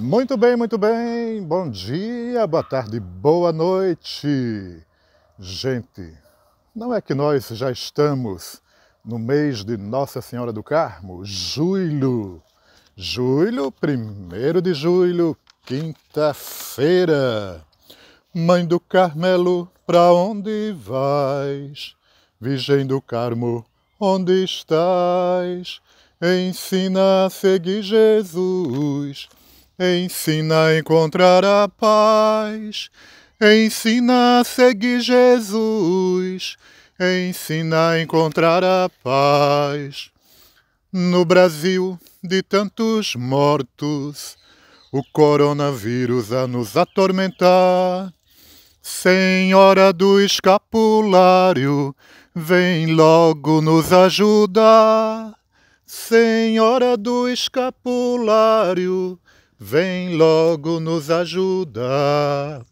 Muito bem, muito bem. Bom dia, boa tarde, boa noite. Gente, não é que nós já estamos no mês de Nossa Senhora do Carmo, julho. Julho, primeiro de julho, quinta-feira. Mãe do Carmelo, pra onde vais? Virgem do Carmo, onde estás? Ensina a seguir Jesus Ensina a encontrar a paz, ensina a seguir Jesus, ensina a encontrar a paz. No Brasil de tantos mortos, o coronavírus a nos atormentar. Senhora do escapulário, vem logo nos ajudar. Senhora do escapulário, Vem logo nos ajudar.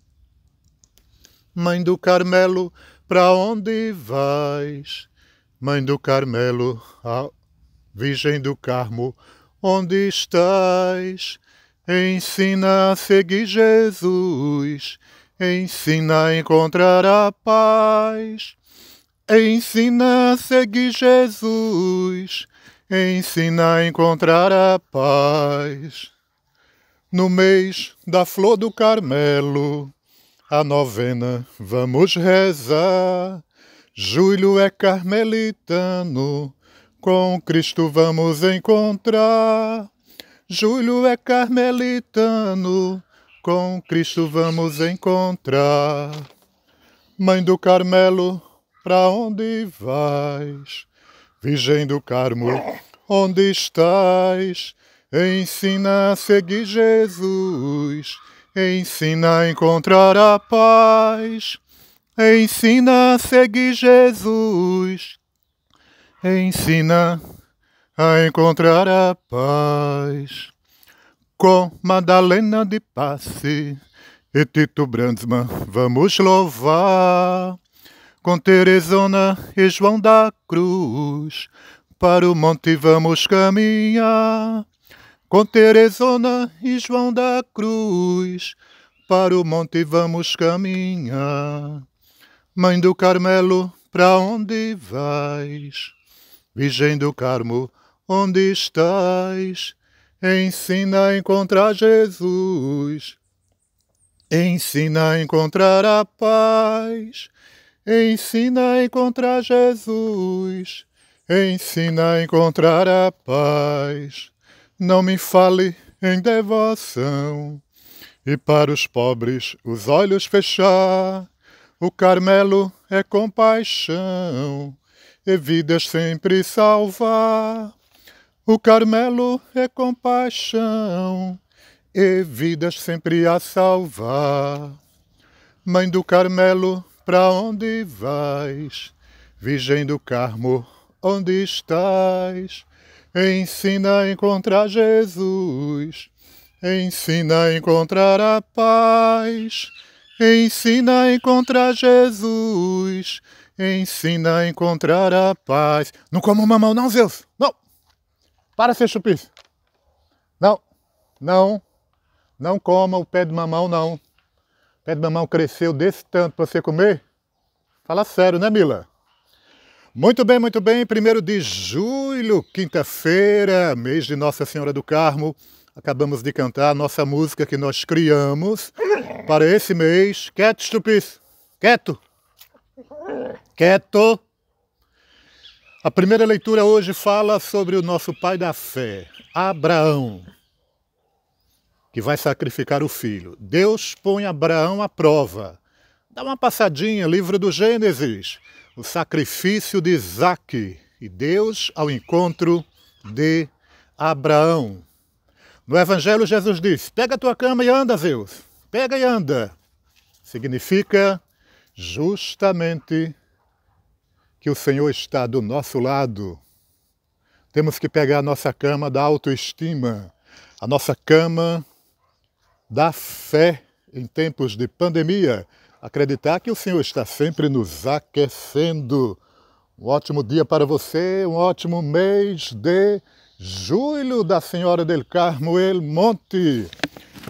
Mãe do Carmelo, para onde vais? Mãe do Carmelo, a Virgem do Carmo, onde estás? Ensina a seguir Jesus, ensina a encontrar a paz. Ensina a seguir Jesus, ensina a encontrar a paz. No mês da flor do Carmelo, a novena vamos rezar. Julho é carmelitano, com Cristo vamos encontrar. Julho é carmelitano, com Cristo vamos encontrar. Mãe do Carmelo, para onde vais? Virgem do Carmo, onde estás? Ensina a seguir Jesus, ensina a encontrar a paz. Ensina a seguir Jesus, ensina a encontrar a paz. Com Madalena de Passe e Tito Brandsman vamos louvar. Com Teresona e João da Cruz para o monte vamos caminhar. Com Teresona e João da Cruz, para o monte vamos caminhar. Mãe do Carmelo, para onde vais? Virgem do Carmo, onde estás? Ensina a encontrar Jesus. Ensina a encontrar a paz. Ensina a encontrar Jesus. Ensina a encontrar a paz não me fale em devoção. E para os pobres os olhos fechar, o Carmelo é compaixão, e vidas sempre salvar. O Carmelo é compaixão, e vidas sempre a salvar. Mãe do Carmelo, para onde vais? Virgem do Carmo, onde estás? Ensina a encontrar Jesus, ensina a encontrar a paz. Ensina a encontrar Jesus, ensina a encontrar a paz. Não como mamão, não, Zeus! Não! Para, ser chupice! Não, não, não coma o pé de mamão, não. O pé de mamão cresceu desse tanto para você comer? Fala sério, né, Mila? Muito bem, muito bem. Primeiro de julho, quinta-feira, mês de Nossa Senhora do Carmo. Acabamos de cantar a nossa música que nós criamos para esse mês. Quieto, estupis. Quieto. Quieto. A primeira leitura hoje fala sobre o nosso pai da fé, Abraão, que vai sacrificar o filho. Deus põe Abraão à prova. Dá uma passadinha, livro do Gênesis o sacrifício de Isaac e Deus ao encontro de Abraão. No Evangelho, Jesus diz: Pega a tua cama e anda, Zeus, pega e anda. Significa justamente que o Senhor está do nosso lado. Temos que pegar a nossa cama da autoestima, a nossa cama da fé em tempos de pandemia, acreditar que o Senhor está sempre nos aquecendo. Um ótimo dia para você, um ótimo mês de julho da Senhora del Carmo El Monte.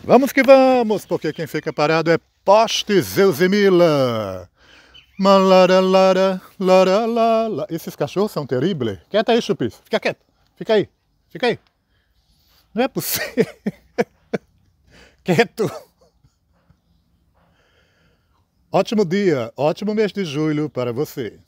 Vamos que vamos, porque quem fica parado é Poste Zeuzemila. Malara, lara, lara, lara. Esses cachorros são terríveis. Quieta aí, Chupis. Fica quieto. Fica aí. Fica aí. Não é possível. quieto. Ótimo dia, ótimo mês de julho para você.